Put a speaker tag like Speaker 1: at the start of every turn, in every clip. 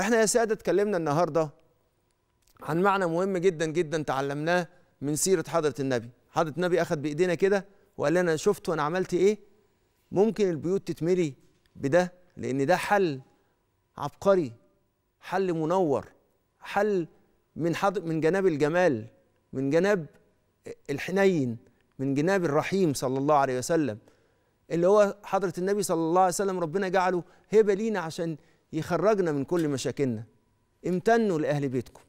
Speaker 1: احنا يا ساده اتكلمنا النهارده عن معنى مهم جدا جدا تعلمناه من سيره حضره النبي حضره النبي اخذ بايدينا كده وقال لنا شفت وانا عملت ايه ممكن البيوت تتملي بده لان ده حل عبقري حل منور حل من حضر من جناب الجمال من جناب الحنين من جناب الرحيم صلى الله عليه وسلم اللي هو حضره النبي صلى الله عليه وسلم ربنا جعله هبه لينا عشان يخرجنا من كل مشاكلنا امتنوا لأهل بيتكم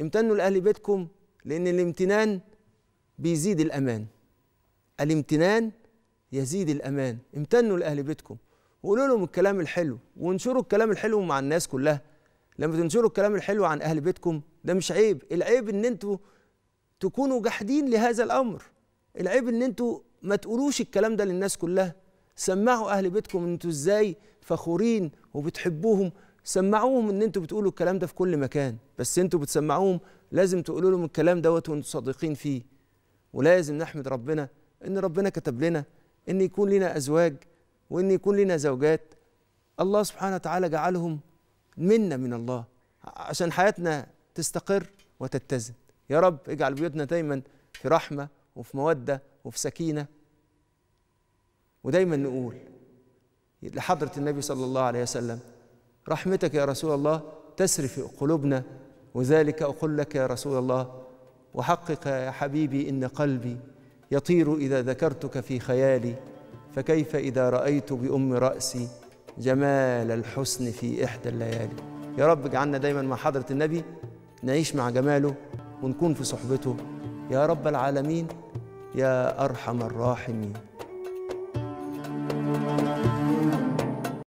Speaker 1: امتنوا لأهل بيتكم لأن الامتنان بيزيد الأمان الامتنان يزيد الأمان امتنوا لأهل بيتكم وقولوا لهم الكلام الحلو وانشروا الكلام الحلو مع الناس كلها لما تنشروا الكلام الحلو عن أهل بيتكم ده مش عيب العيب ان انتوا تكونوا جحدين لهذا الأمر العيب ان انتوا ما تقولوش الكلام ده للناس كلها سمعوا أهل بيتكم أنتوا إزاي فخورين وبتحبوهم سمعوهم ان انتوا بتقولوا الكلام ده في كل مكان بس انتوا بتسمعوهم لازم تقولوا لهم الكلام دوت وانتوا صادقين فيه ولازم نحمد ربنا ان ربنا كتب لنا ان يكون لنا ازواج وان يكون لنا زوجات الله سبحانه وتعالى جعلهم منا من الله عشان حياتنا تستقر وتتزن يا رب اجعل بيوتنا دايما في رحمه وفي موده وفي سكينه ودايما نقول لحضرة النبي صلى الله عليه وسلم رحمتك يا رسول الله تسري في قلوبنا وذلك أقول لك يا رسول الله وحقق يا حبيبي إن قلبي يطير إذا ذكرتك في خيالي فكيف إذا رأيت بأم رأسي جمال الحسن في إحدى الليالي يا رب اجعلنا دايما مع حضرة النبي نعيش مع جماله ونكون في صحبته يا رب العالمين يا أرحم الراحمين Thank you.